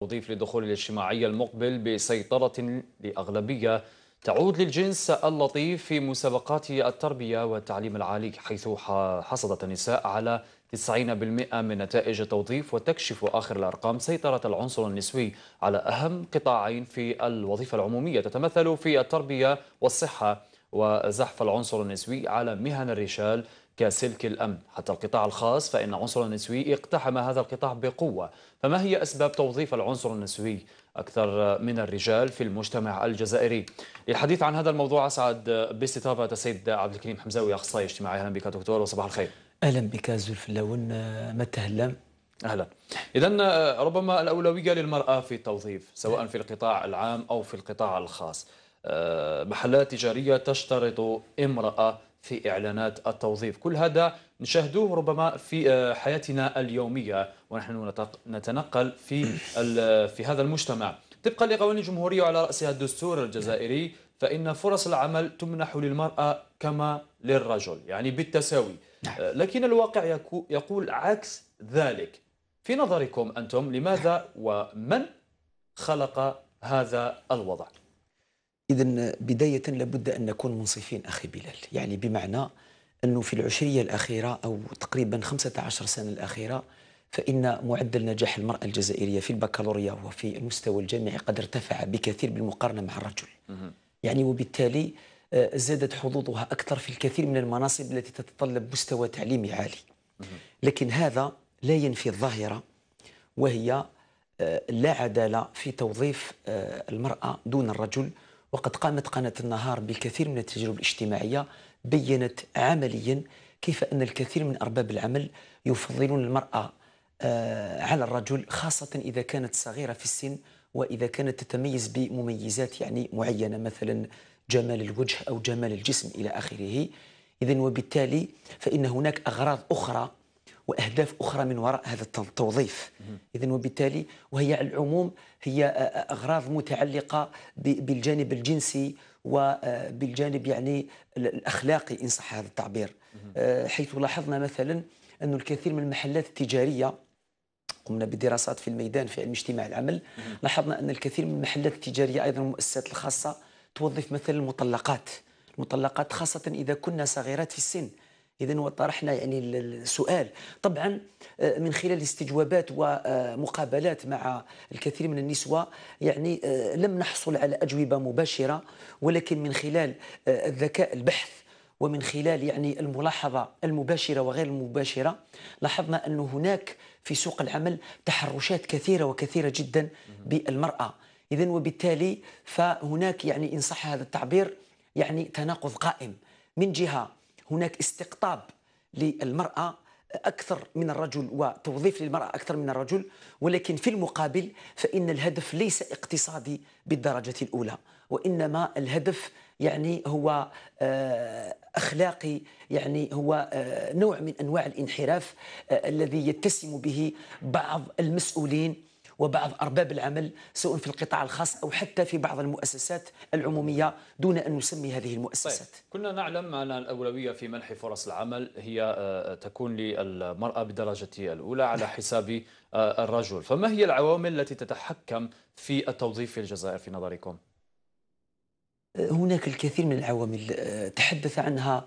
تضيف للدخول الاجتماعي المقبل بسيطرة لأغلبية تعود للجنس اللطيف في مسابقات التربية والتعليم العالي حيث حصدت النساء على 90% من نتائج التوظيف وتكشف آخر الأرقام سيطرة العنصر النسوي على أهم قطاعين في الوظيفة العمومية تتمثل في التربية والصحة وزحف العنصر النسوي على مهن الرجال كسلك الأمن حتى القطاع الخاص فإن عنصر النسوي اقتحم هذا القطاع بقوة فما هي أسباب توظيف العنصر النسوي أكثر من الرجال في المجتمع الجزائري الحديث عن هذا الموضوع أسعد باستطابة السيد عبد الكريم حمزاوي أخصائي اجتماعي أهلا بك دكتور وصباح الخير أهلا بك زلف اللون متى هلا اهلا اذا ربما الاولويه للمراه في التوظيف سواء في القطاع العام او في القطاع الخاص أه، محلات تجاريه تشترط امراه في إعلانات التوظيف كل هذا نشاهدوه ربما في آه، حياتنا اليومية ونحن نتنقل في, في هذا المجتمع طبقا لقوانين الجمهورية على رأسها الدستور الجزائري فإن فرص العمل تمنح للمرأة كما للرجل يعني بالتساوي نعم. آه، لكن الواقع يقول عكس ذلك في نظركم أنتم لماذا ومن خلق هذا الوضع إذا بداية لابد أن نكون منصفين أخي بلال يعني بمعنى أنه في العشرية الأخيرة أو تقريبا 15 سنة الأخيرة فإن معدل نجاح المرأة الجزائرية في البكالوريا وفي المستوى الجامعي قد ارتفع بكثير بالمقارنة مع الرجل يعني وبالتالي آه، زادت حظوظها أكثر في الكثير من المناصب التي تتطلب مستوى تعليمي عالي لكن هذا لا ينفي الظاهرة وهي آه، لا عدالة في توظيف آه، المرأة دون الرجل وقد قامت قناة النهار بالكثير من التجارب الاجتماعية بينت عمليا كيف أن الكثير من أرباب العمل يفضلون المرأة آه، على الرجل خاصة إذا كانت صغيرة في السن وإذا كانت تتميز بمميزات يعني معينة مثلا جمال الوجه أو جمال الجسم إلى آخره إذا وبالتالي فإن هناك أغراض أخرى واهداف اخرى من وراء هذا التوظيف اذا وبالتالي وهي على العموم هي آه، آه، اغراض متعلقه بالجانب الجنسي وبالجانب آه، يعني الاخلاقي ان صح هذا التعبير حيث لاحظنا مثلا أن الكثير من المحلات التجاريه قمنا بدراسات في الميدان في علم اجتماع العمل لاحظنا ان الكثير من المحلات التجاريه ايضا المؤسسات الخاصه توظف مثلا المطلقات المطلقات خاصة إذا كنا صغيرات في السن اذا وطرحنا يعني السؤال طبعا آه، من خلال استجوابات ومقابلات مع الكثير من النسوة يعني آه، لم نحصل على أجوبة مباشرة ولكن من خلال آه، الذكاء البحث ومن خلال يعني الملاحظة المباشرة وغير المباشرة لاحظنا أن هناك في سوق العمل تحرشات كثيرة وكثيرة جدا بالمرأة إذا وبالتالي فهناك يعني إن صح هذا التعبير يعني تناقض قائم من جهة هناك استقطاب للمرأة أكثر من الرجل وتوظيف للمرأة أكثر من الرجل ولكن في المقابل فإن الهدف ليس اقتصادي بالدرجة الأولى وإنما الهدف يعني هو آه، اخلاقي يعني هو آه، نوع من انواع الانحراف آه، الذي يتسم به بعض المسؤولين وبعض أرباب العمل سواء في القطاع الخاص أو حتى في بعض المؤسسات العمومية دون أن نسمي هذه المؤسسات طيب. كنا نعلم أن الأولوية في منح فرص العمل هي آه، آه، تكون للمرأة بدرجة الأولى على حساب آه، الرجل فما هي العوامل التي تتحكم في التوظيف في الجزائر في نظركم؟ هناك الكثير من العوامل تحدث عنها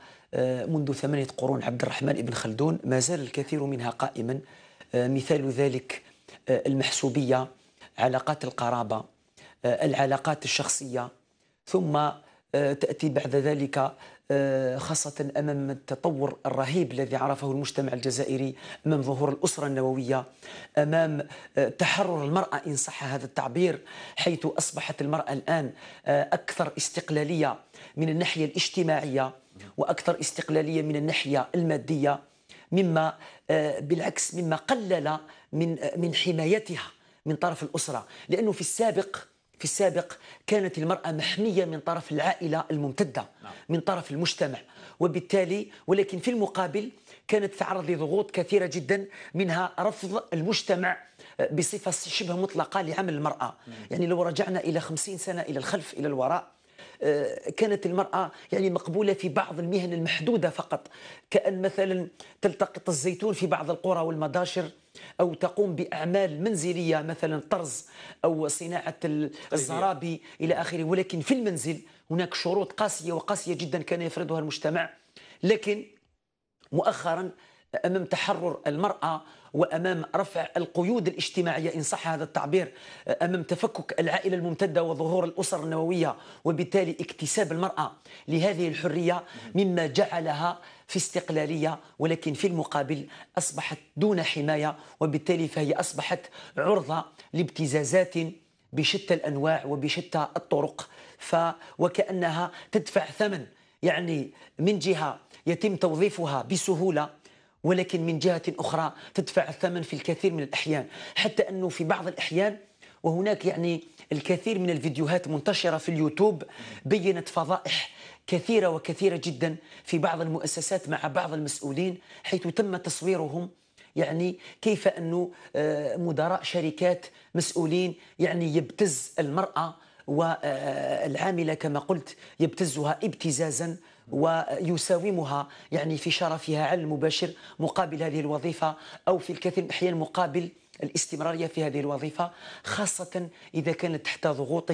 منذ ثمانية قرون عبد الرحمن بن خلدون ما زال الكثير منها قائما مثال ذلك المحسوبيه علاقات القرابه آه، العلاقات الشخصيه ثم آه، تاتي بعد ذلك آه، خاصة أمام التطور الرهيب الذي عرفه المجتمع الجزائري أمام ظهور الأسرة النووية أمام تحرر المرأة إن صح هذا التعبير حيث أصبحت المرأة الآن أكثر استقلالية من الناحية الاجتماعية وأكثر استقلالية من الناحية المادية مما بالعكس مما قلل من من حمايتها من طرف الاسره لانه في السابق في السابق كانت المرأة محمية من طرف العائلة الممتدة نعم. من طرف المجتمع وبالتالي ولكن في المقابل كانت تعرض لضغوط كثيرة جدا منها رفض المجتمع بصفة شبه مطلقة لعمل المرأة نعم. يعني لو رجعنا إلى خمسين سنة إلى الخلف إلى الوراء آه، كانت المرأة يعني مقبولة في بعض المهن المحدودة فقط كأن مثلا تلتقط الزيتون في بعض القرى والمداشر أو تقوم بأعمال منزلية مثلا طرز أو صناعة الزرابي إلى آخره ولكن في المنزل هناك شروط قاسية وقاسية جدا كان يفرضها المجتمع لكن مؤخرا أمام تحرر المرأة وامام رفع القيود الاجتماعيه ان صح هذا التعبير آه، امام تفكك العائله الممتده وظهور الاسر النوويه وبالتالي اكتساب المراه لهذه الحريه مما جعلها في استقلالية ولكن في المقابل أصبحت دون حماية وبالتالي فهي أصبحت عرضة لابتزازات بشتى الأنواع وبشتى الطرق ف وكأنها تدفع ثمن يعني من جهة يتم توظيفها بسهولة ولكن من جهة أخرى تدفع الثمن في الكثير من الأحيان حتى أنه في بعض الأحيان وهناك يعني الكثير من الفيديوهات منتشرة في اليوتيوب بينت فضائح كثيرة وكثيرة جدا في بعض المؤسسات مع بعض المسؤولين حيث تم تصويرهم يعني كيف أنه آه، مدراء شركات مسؤولين يعني يبتز المرأة والعاملة آه، كما قلت يبتزها ابتزازا ويساومها يعني في شرفها على المباشر مقابل هذه الوظيفة أو في الكثير من الأحيان مقابل الاستمرارية في هذه الوظيفة خاصة إذا كانت تحت ضغوط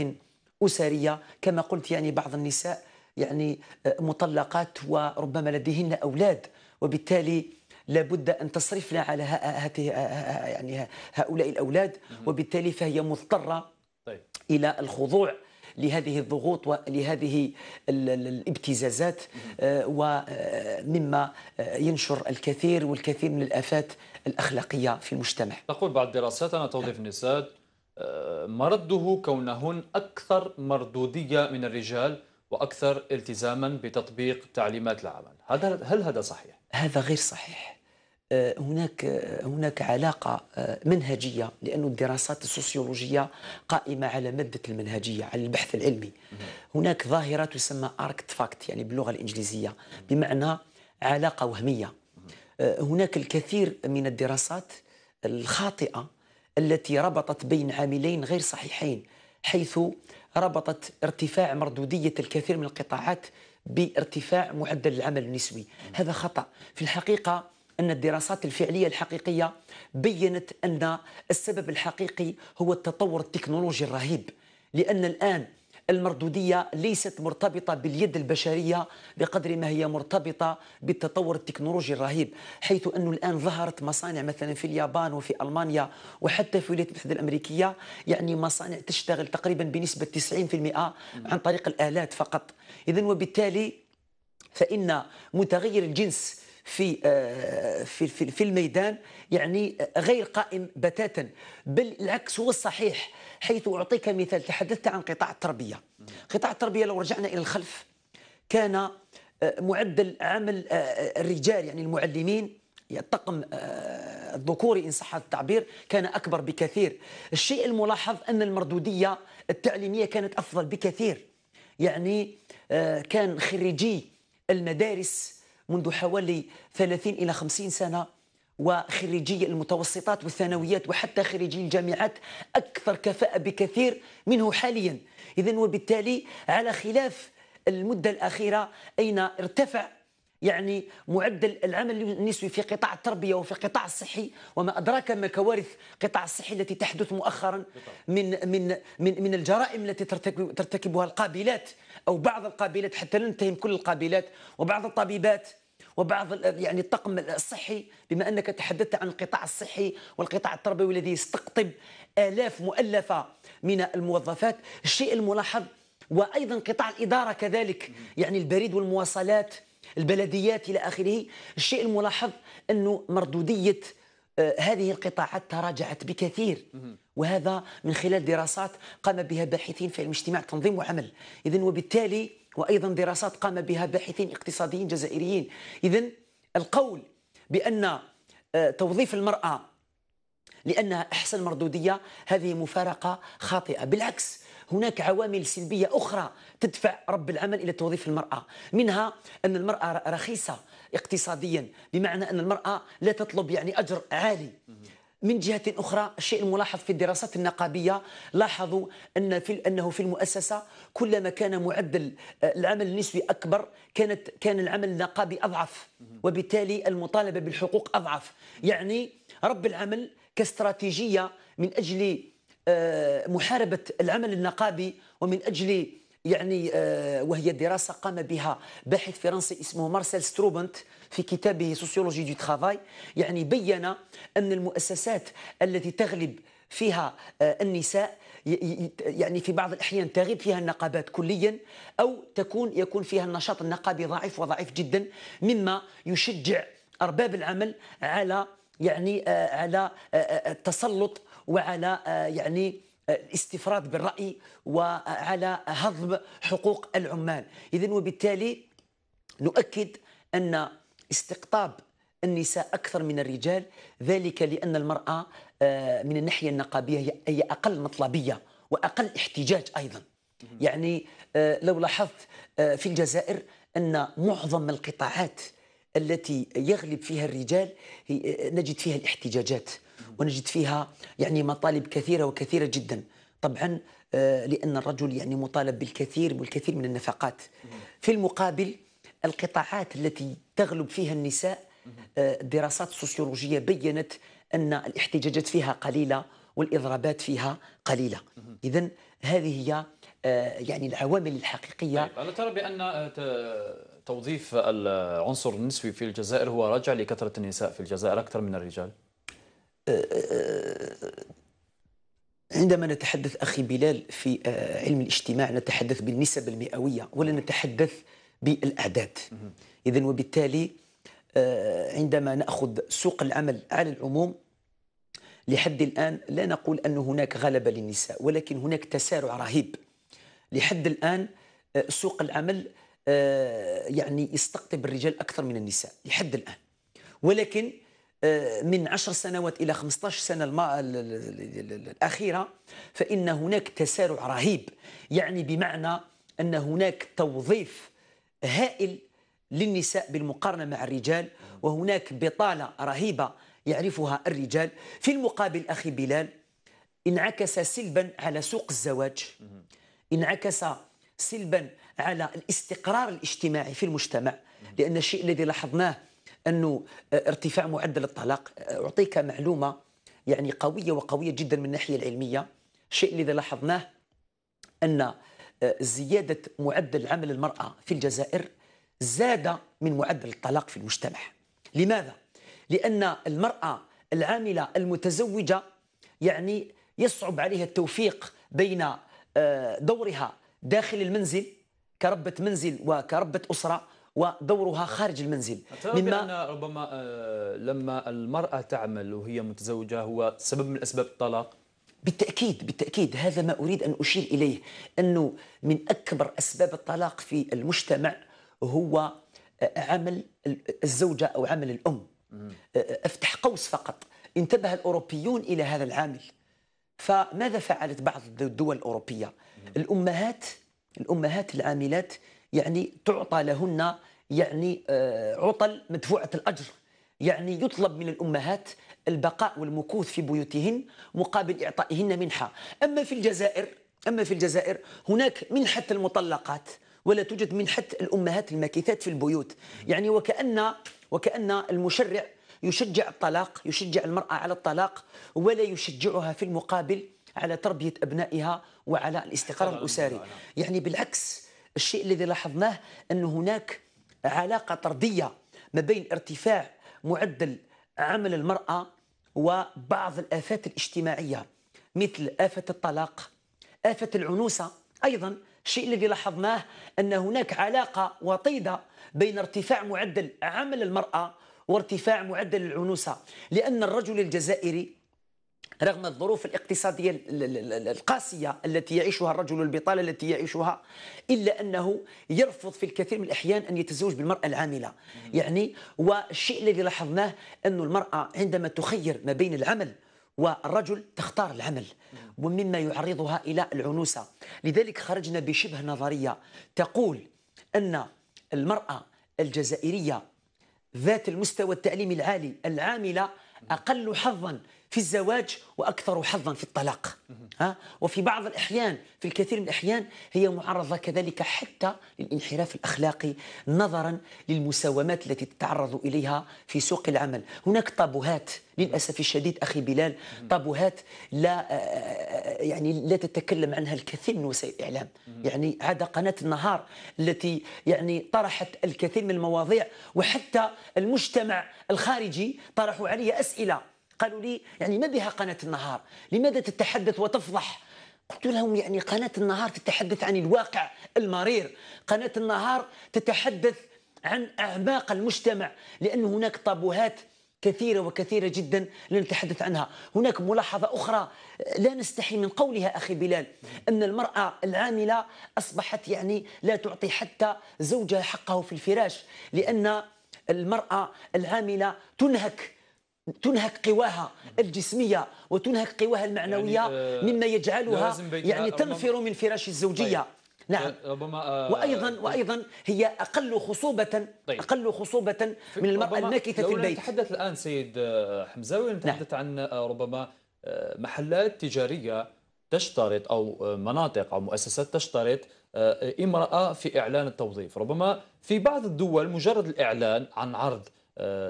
أسرية كما قلت يعني بعض النساء يعني آه، مطلقات وربما لديهن أولاد وبالتالي لابد ان تصرفنا على هاته يعني هؤلاء الاولاد وبالتالي فهي مضطره طيب. الى الخضوع لهذه الضغوط ولهذه الابتزازات آه، ومما آه، آه، ينشر الكثير والكثير من الآفات الأخلاقية في المجتمع تقول بعض الدراسات أن توظيف النساء مرده كونهن أكثر مردودية من الرجال وأكثر التزاما بتطبيق تعليمات العمل هذا هل هذا صحيح؟ هذا غير صحيح آه، هناك آه، هناك علاقه آه، منهجيه لأن الدراسات السوسيولوجيه قائمه على ماده المنهجيه على البحث العلمي هناك ظاهره تسمى اركت فاكت يعني باللغه الانجليزيه بمعنى علاقه وهميه هناك الكثير من الدراسات الخاطئه التي ربطت بين عاملين غير صحيحين حيث ربطت ارتفاع مردوديه الكثير من القطاعات بارتفاع معدل العمل النسوي هذا خطا في الحقيقه أن الدراسات الفعلية الحقيقية بيّنت أن السبب الحقيقي هو التطور التكنولوجي الرهيب لأن الآن المردودية ليست مرتبطة باليد البشرية بقدر ما هي مرتبطة بالتطور التكنولوجي الرهيب حيث أنه الآن ظهرت مصانع مثلا في اليابان وفي ألمانيا وحتى في الولايات المتحدة الأمريكية يعني مصانع تشتغل تقريبا بنسبة 90% عن طريق الآلات فقط إذا وبالتالي فإن متغير الجنس في آه، في في في الميدان يعني غير قائم بتاتا بل العكس هو الصحيح حيث اعطيك مثال تحدثت عن قطاع التربيه قطاع التربيه لو رجعنا الى الخلف كان آه، معدل عمل آه، الرجال يعني المعلمين الطقم الذكوري ان صح التعبير كان اكبر بكثير الشيء الملاحظ ان المردوديه التعليميه كانت افضل بكثير يعني كان خريجي المدارس منذ حوالي 30 إلى 50 سنة وخريجي المتوسطات والثانويات وحتى خريجي الجامعات أكثر كفاءة بكثير منه حاليا إذا وبالتالي على خلاف المدة الأخيرة أين ارتفع يعني معدل العمل النسوي في قطاع التربية وفي القطاع الصحي وما أدراك ما كوارث قطاع الصحي التي تحدث مؤخرا من من من, من الجرائم التي ترتكبها القابلات أو بعض القابلات حتى لا نتهم كل القابلات وبعض الطبيبات وبعض يعني الطقم الصحي بما انك تحدثت عن القطاع الصحي والقطاع التربوي الذي يستقطب الاف مؤلفه من الموظفات الشيء الملاحظ وايضا قطاع الاداره كذلك يعني البريد والمواصلات البلديات الى اخره الشيء الملاحظ انه مردوديه آه، هذه القطاعات تراجعت بكثير وهذا من خلال دراسات قام بها باحثين في علم اجتماع تنظيم وعمل اذا وبالتالي وأيضا دراسات قام بها باحثين اقتصاديين جزائريين إذا القول بأن آه، توظيف المرأة لأنها أحسن مردودية هذه مفارقة خاطئة بالعكس هناك عوامل سلبية أخرى تدفع رب العمل إلى توظيف المرأة منها أن المرأة رخيصة اقتصاديا بمعنى أن المرأة لا تطلب يعني أجر عالي من جهة أخرى الشيء الملاحظ في الدراسات النقابية لاحظوا أن في أنه في المؤسسة كلما كان معدل آه، العمل النسبي أكبر كانت كان العمل النقابي أضعف وبالتالي المطالبة بالحقوق أضعف يعني رب العمل كاستراتيجية من أجل آه، محاربة العمل النقابي ومن أجل يعني آه، وهي دراسه قام بها باحث فرنسي اسمه مارسيل ستروبنت في كتابه سوسيولوجي دو ترافاي يعني بين ان المؤسسات التي تغلب فيها آه، النساء يعني في بعض الاحيان تغيب فيها النقابات كليا او تكون يكون فيها النشاط النقابي ضعيف وضعيف جدا مما يشجع ارباب العمل على يعني آه، على التسلط وعلى يعني الاستفراد بالرأي وعلى هضم حقوق العمال إذا وبالتالي نؤكد أن استقطاب النساء أكثر من الرجال ذلك لأن المرأة آه، من الناحية النقابية هي أقل مطلبية وأقل احتجاج أيضا يعني آه، لو لاحظت آه، في الجزائر أن معظم القطاعات التي يغلب فيها الرجال نجد فيها الاحتجاجات ونجد فيها يعني مطالب كثيرة وكثيرة جدا طبعا آه، لأن الرجل يعني مطالب بالكثير والكثير من النفقات في المقابل القطاعات التي تغلب فيها النساء آه، دراسات سوسيولوجية بيّنت أن الاحتجاجات فيها قليلة والإضرابات فيها قليلة إذا هذه هي آه، يعني العوامل الحقيقية طيب. الا ترى بأن توظيف العنصر النسوي في الجزائر هو راجع لكثرة النساء في الجزائر أكثر من الرجال آه، آه، آه، عندما نتحدث أخي بلال في علم الاجتماع نتحدث بالنسب المئوية ولا نتحدث بالأعداد إذا وبالتالي عندما نأخذ سوق العمل على العموم لحد الآن لا نقول أن هناك غلبة للنساء ولكن هناك تسارع رهيب لحد الآن سوق العمل يعني يستقطب الرجال أكثر من النساء لحد الآن ولكن آه، من 10 سنوات إلى 15 سنة الأخيرة فإن هناك تسارع رهيب يعني بمعنى أن هناك توظيف هائل للنساء بالمقارنة مع الرجال وهناك بطالة رهيبة يعرفها الرجال في المقابل أخي بلال انعكس سلبا على سوق الزواج انعكس سلبا على الاستقرار الاجتماعي في المجتمع لأن الشيء الذي لاحظناه انه آه، ارتفاع معدل الطلاق آه، اعطيك معلومه يعني قويه وقويه جدا من الناحيه العلميه الشيء الذي لاحظناه ان آه، زياده معدل عمل المراه في الجزائر زاد من معدل الطلاق في المجتمع لماذا لان المراه العامله المتزوجه يعني يصعب عليها التوفيق بين دورها داخل المنزل كربة منزل وكربة أسرة ودورها خارج المنزل مما ربما آه، لما المرأة تعمل وهي متزوجة هو سبب من أسباب الطلاق بالتأكيد بالتأكيد هذا ما أريد أن أشير إليه أنه من أكبر أسباب الطلاق في المجتمع هو آه، عمل الزوجة أو عمل الأم آه، أفتح قوس فقط انتبه الأوروبيون إلى هذا العامل فماذا فعلت بعض الدول الأوروبية الأمهات الأمهات العاملات يعني تعطى لهن يعني آه، عطل مدفوعة الأجر يعني يطلب من الأمهات البقاء والمكوث في بيوتهن مقابل إعطائهن منحة أما في الجزائر أما في الجزائر هناك منحة المطلقات ولا توجد منحة الأمهات المكيثات في البيوت يعني وكأن وكأن المشرع يشجع الطلاق يشجع المرأة على الطلاق ولا يشجعها في المقابل على تربية أبنائها وعلى الاستقرار الأسري يعني بالعكس الشيء الذي لاحظناه أن هناك علاقة طردية ما بين ارتفاع معدل عمل المرأة وبعض الآفات الاجتماعية مثل آفة الطلاق آفة العنوسة أيضا الشيء الذي لاحظناه أن هناك علاقة وطيدة بين ارتفاع معدل عمل المرأة وارتفاع معدل العنوسة لأن الرجل الجزائري رغم الظروف الاقتصادية القاسية التي يعيشها الرجل البطالة التي يعيشها إلا أنه يرفض في الكثير من الأحيان أن يتزوج بالمرأة العاملة يعني والشيء الذي لاحظناه أن المرأة عندما تخير ما بين العمل والرجل تختار العمل ومما يعرضها إلى العنوسة لذلك خرجنا بشبه نظرية تقول أن المرأة الجزائرية ذات المستوى التعليمي العالي العاملة أقل حظا في الزواج واكثر حظا في الطلاق ها وفي بعض الاحيان في الكثير من الاحيان هي معرضه كذلك حتى للانحراف الاخلاقي نظرا للمساومات التي تتعرض اليها في سوق العمل هناك طابوهات للاسف الشديد اخي بلال طابوهات لا آه، آه، آه، يعني لا تتكلم عنها الكثير من وسائل الاعلام يعني عدا قناه النهار التي يعني طرحت الكثير من المواضيع وحتى المجتمع الخارجي طرحوا علي اسئله قالوا لي يعني ما بها قناة النهار لماذا تتحدث وتفضح قلت لهم يعني قناة النهار تتحدث عن الواقع المرير قناة النهار تتحدث عن أعماق المجتمع لأن هناك طابوهات كثيرة وكثيرة جدا لنتحدث عنها هناك ملاحظة أخرى لا نستحي من قولها أخي بلال أن المرأة العاملة أصبحت يعني لا تعطي حتى زوجها حقه في الفراش لأن المرأة العاملة تنهك تنهك قواها الجسمية وتنهك قواها المعنوية يعني آه، مما يجعلها يعني تنفر من فراش الزوجية طيب. نعم يعني ربما آه وايضا وايضا هي اقل خصوبه طيب. اقل خصوبه من المراه الماكثه في البيت نتحدث الان سيد آه، حمزاوي نتحدث نعم. عن آه، ربما محلات تجاريه تشترط او مناطق او مؤسسات تشترط امراه في اعلان التوظيف ربما في بعض الدول مجرد الاعلان عن عرض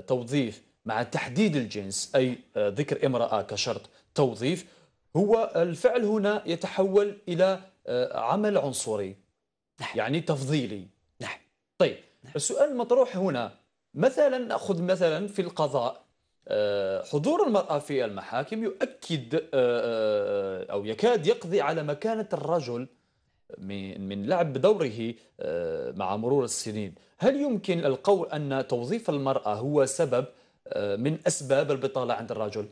توظيف مع تحديد الجنس أي آه، ذكر امرأة كشرط توظيف هو الفعل هنا يتحول إلى آه، عمل عنصري نعم. يعني تفضيلي نعم طيب نعم. السؤال المطروح هنا مثلا نأخذ مثلا في القضاء آه، حضور المرأة في المحاكم يؤكد أو يكاد يقضي على مكانة الرجل من من لعب دوره مع مرور السنين هل يمكن القول أن توظيف المرأة هو سبب آه، من اسباب البطاله عند الرجل؟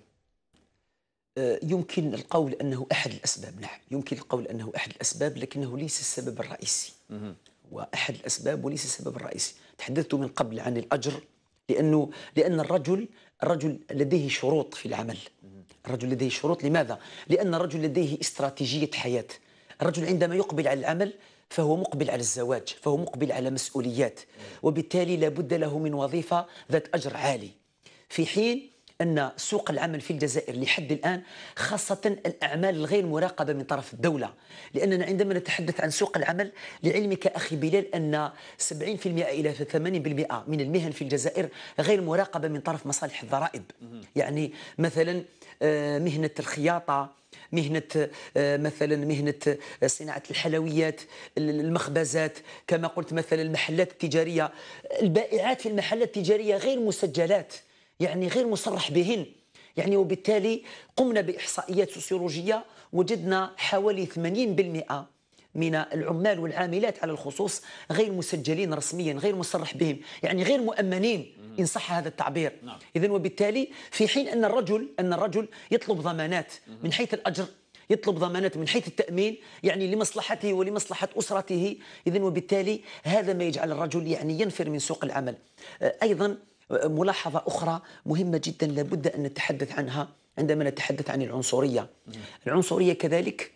آه، يمكن القول انه احد الاسباب نعم يمكن القول انه احد الاسباب لكنه ليس السبب الرئيسي واحد الاسباب وليس السبب الرئيسي تحدثت من قبل عن الاجر لانه لان الرجل الرجل لديه شروط في العمل الرجل لديه شروط لماذا لان الرجل لديه استراتيجيه حياه الرجل عندما يقبل على العمل فهو مقبل على الزواج فهو مقبل على مسؤوليات وبالتالي لابد له من وظيفه ذات اجر عالي في حين أن سوق العمل في الجزائر لحد الآن خاصة الأعمال الغير مراقبة من طرف الدولة لأننا عندما نتحدث عن سوق العمل لعلمك أخي بلال أن 70% إلى 80% من المهن في الجزائر غير مراقبة من طرف مصالح الضرائب يعني مثلا آه، مهنة الخياطة مهنة آه، مثلا مهنة آه، صناعة الحلويات المخبزات كما قلت مثلا المحلات التجارية البائعات في المحلات التجارية غير مسجلات يعني غير مصرح بهن يعني وبالتالي قمنا بإحصائيات سوسيولوجية وجدنا حوالي 80% من العمال والعاملات على الخصوص غير مسجلين رسميا غير مصرح بهم يعني غير مؤمنين إن صح هذا التعبير نعم. اذا وبالتالي في حين أن الرجل أن الرجل يطلب ضمانات من حيث الأجر يطلب ضمانات من حيث التأمين يعني لمصلحته ولمصلحة أسرته اذا وبالتالي هذا ما يجعل الرجل يعني ينفر من سوق العمل أيضا ملاحظة أخرى مهمة جدا لابد أن نتحدث عنها عندما نتحدث عن العنصرية العنصرية كذلك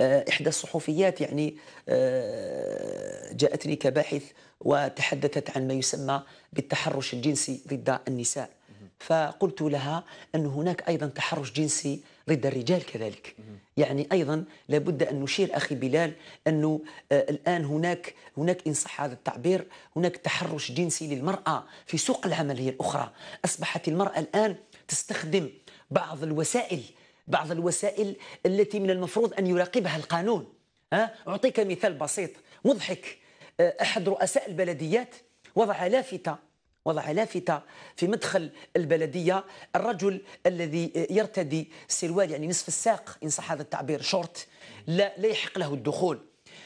آه، إحدى الصحفيات يعني آه، جاءتني كباحث وتحدثت عن ما يسمى بالتحرش الجنسي ضد النساء فقلت لها أن هناك أيضا تحرش جنسي ضد الرجال كذلك يعني أيضا لابد أن نشير أخي بلال أنه آه، الآن هناك هناك إن صح هذا التعبير هناك تحرش جنسي للمرأة في سوق العمل هي الأخرى أصبحت المرأة الآن تستخدم بعض الوسائل بعض الوسائل التي من المفروض أن يراقبها القانون ها أعطيك مثال بسيط مضحك آه، أحد رؤساء البلديات وضع لافتة وضع لافتة في مدخل البلدية الرجل الذي يرتدي سروال يعني نصف الساق إن صح هذا التعبير شورت لا, لا يحق له الدخول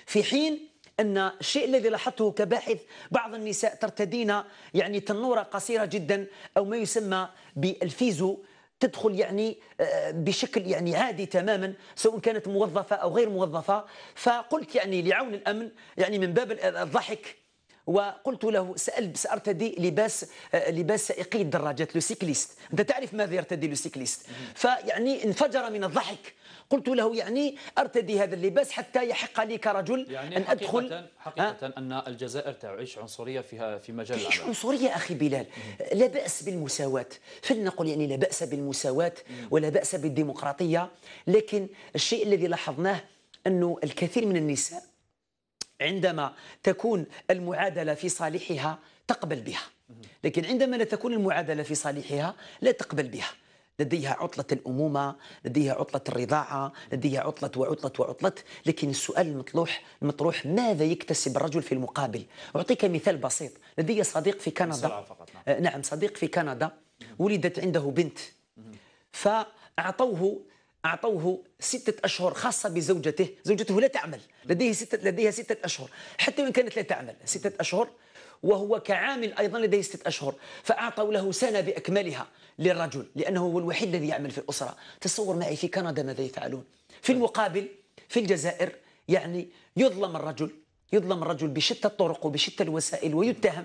في حين ان الشيء الذي لاحظته كباحث بعض النساء ترتدين يعني تنوره قصيره جدا او ما يسمى بالفيزو تدخل يعني آه، بشكل يعني عادي تماما سواء كانت موظفه او غير موظفه فقلت يعني لعون الامن يعني من باب الضحك وقلت له سأل سأرتدي لباس آه، لباس سائقي الدراجات لو سيكليست أنت تعرف ماذا يرتدي لو سيكليست فيعني انفجر من الضحك قلت له يعني ارتدي هذا اللباس حتى يحق لي كرجل يعني ان حقيقة ادخل حقيقه أه؟ ان الجزائر تعيش عنصريه فيها في مجال تعيش عنصريه اخي بلال لا باس بالمساواه فلنقل يعني لا باس بالمساواه ولا باس بالديمقراطيه لكن الشيء الذي لاحظناه انه الكثير من النساء عندما تكون المعادلة في صالحها تقبل بها لكن عندما لا تكون المعادلة في صالحها لا تقبل بها لديها عطلة الأمومة لديها عطلة الرضاعة لديها عطلة وعطلة وعطلة لكن السؤال المطروح المطروح ماذا يكتسب الرجل في المقابل أعطيك مثال بسيط لدي صديق في كندا نعم. آه، نعم صديق في كندا ولدت عنده بنت فأعطوه أعطوه ستة أشهر خاصة بزوجته زوجته لا تعمل لديه ستة لديها ستة أشهر حتى وإن كانت لا تعمل ستة أشهر وهو كعامل أيضا لديه ستة أشهر فأعطوا له سنة بأكملها للرجل لأنه هو الوحيد الذي يعمل في الأسرة تصور معي في كندا ماذا يفعلون في طيب. المقابل في الجزائر يعني يظلم الرجل يظلم الرجل بشتى الطرق وبشتى الوسائل ويتهم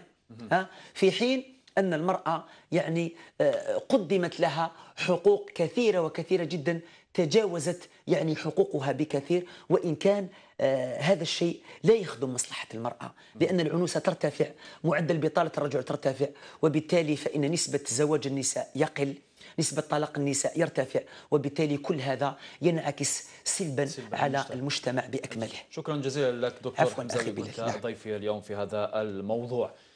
ها في حين أن المرأة يعني آه، قدمت لها حقوق كثيرة وكثيرة جدا تجاوزت يعني حقوقها بكثير وإن كان آه هذا الشيء لا يخدم مصلحة المرأة لأن العنوسة ترتفع معدل بطالة الرجل ترتفع وبالتالي فإن نسبة زواج النساء يقل نسبة طلاق النساء يرتفع وبالتالي كل هذا ينعكس سلبا, سلباً على المجتمع. المجتمع بأكمله شكرا جزيلا لك دكتور حمزة نعم. ضيفي اليوم في هذا الموضوع